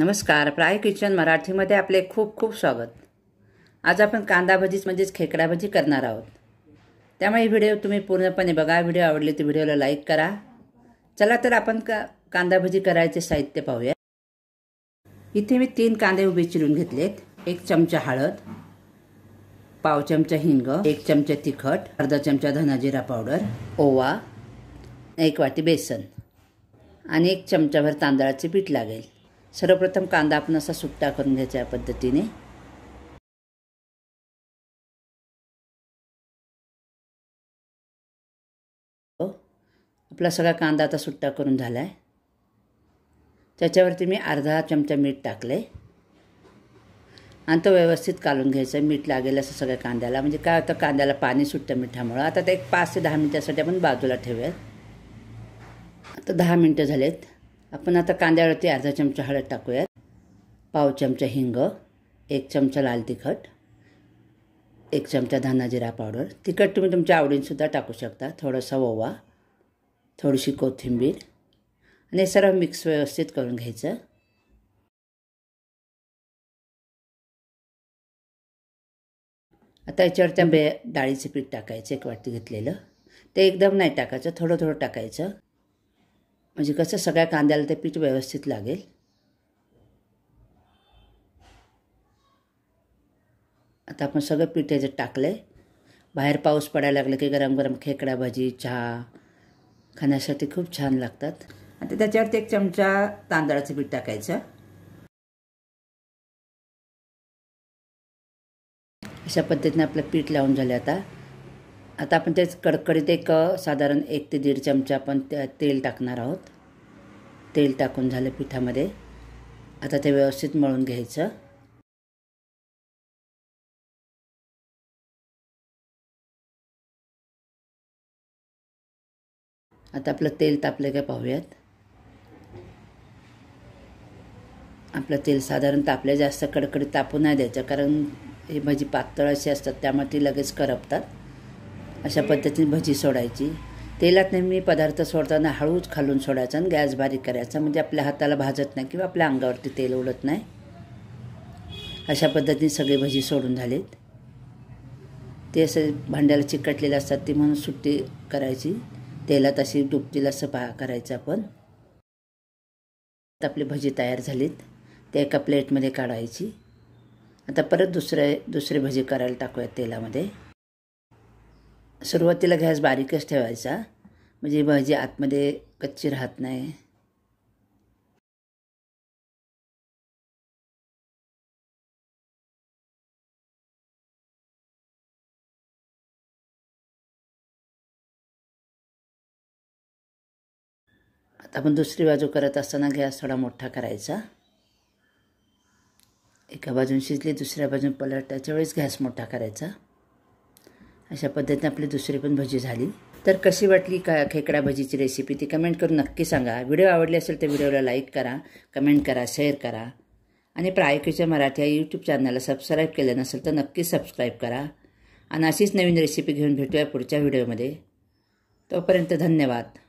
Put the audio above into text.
नमस्कार प्राय किचन मराठीमध्ये आपले खूप खूप स्वागत आज आपण कांदा भजीच म्हणजेच खेकडा भजी करणार आहोत त्यामुळे व्हिडिओ तुम्ही पूर्णपणे बघा व्हिडिओ आवडले तर व्हिडिओला लाईक करा चला तर आपण का कांदा भजी करायचे साहित्य पाहूया इथे मी तीन कांदे उभे चिरून घेतलेत एक चमचा हळद पाव चमचा हिंग एक चमचा तिखट अर्धा चमचा धनाजिरा पावडर ओवा एक वाटी बेसन आणि एक चमचाभर तांदळाचे पीठ लागेल सर्वप्रथम कांदा आपण असा सुट्टा करून घ्यायचा या पद्धतीने आपला सगळा कांदा आता सुट्टा करून झाला आहे त्याच्यावरती मी अर्धा चमचा मीठ टाकलं आहे आणि तो व्यवस्थित कालून आहे मीठ लागेल असं सगळ्या कांद्याला म्हणजे काय होतं कांद्याला पाणी सुटतं मिठामुळं आता ते एक पाच ते दहा मिनटासाठी आपण बाजूला ठेवूयात आता दहा मिनटं झालेत आपण आता कांद्यावरती अर्धा चमचा हळद टाकूयात पाव चमचा हिंग एक चमचा लाल तिखट एक चमचा धाना जिरा पावडर तिखट तुम्ही तुमच्या आवडीनसुद्धा टाकू शकता थोडंसं ओवा थोडीशी कोथिंबीर आणि सर्व मिक्स व्यवस्थित करून घ्यायचं आता याच्यावर त्या बे डाळीचे पीठ टाकायचं एक वाटी घेतलेलं ते एकदम नाही टाकायचं थोडं थोडं टाकायचं म्हणजे कसं सगळ्या कांद्याला ते पीठ व्यवस्थित लागेल आता आपण सगळं पीठ याच्यात टाकलं आहे बाहेर पाऊस पडायला लागला की गरम गरम खेकडा भाजी चहा खाण्यासाठी खूप छान लागतात आता त्याच्यावरती एक चमचा तांदळाचं पीठ टाकायचं अशा पद्धतीने आपलं पीठ लावून झालं आता आता आपण तेच कडकडीत एक साधारण एक ते दीड चमचा आपण त्या तेल टाकणार आहोत तेल टाकून झालं पिठामध्ये आता ते व्यवस्थित मळून घ्यायचं आता आपलं तेल तापलं का पाहूयात आपलं तेल साधारण तापले जास्त कडकडीत तापू नाही द्यायचं कारण हे भाजी पातळ अशी असतात त्यामुळे ती लगेच करपतात अशा पद्धतीने भजी सोडायची तेलात नेहमी पदार्थ सोडताना हळूच खालून सोडायचा आणि गॅस बारीक करायचा म्हणजे आपल्या हाताला भाजत नाही किंवा आपल्या अंगावरती तेल उडत नाही अशा पद्धतीने सगळे भजी सोडून झालेत ते असे भांड्याला चिकटलेले असतात ती म्हणून सुट्टी करायची तेलात अशी डुबतील असं पहा करायचं आपण आपली भजी तयार झालीत ते एका प्लेटमध्ये काढायची आता परत दुसरे दुसरे भजी करायला टाकूयात तेलामध्ये सुरुवातीला गॅस बारीकच ठेवायचा म्हणजे भाजी आतमध्ये कच्ची राहत नाही आता आपण दुसरी बाजू करत असताना गॅस थोडा मोठा करायचा एका बाजून शिजली दुसऱ्या बाजून पलटायच्या वेळेस गॅस मोठा करायचा अशा पद्धतीने आपली दुसरी पण भजी झाली तर कशी वाटली का खेकडा भजीची रेसिपी ती कमेंट करून नक्की सांगा व्हिडिओ आवडली असेल तर व्हिडिओला लाईक करा कमेंट करा शेअर करा आणि प्रायकीच्या मराठी या यूट्यूब चॅनलला सबस्क्राईब केलं नसेल तर नक्की सबस्क्राईब करा आणि अशीच नवीन रेसिपी घेऊन भेटूया पुढच्या व्हिडिओमध्ये तोपर्यंत धन्यवाद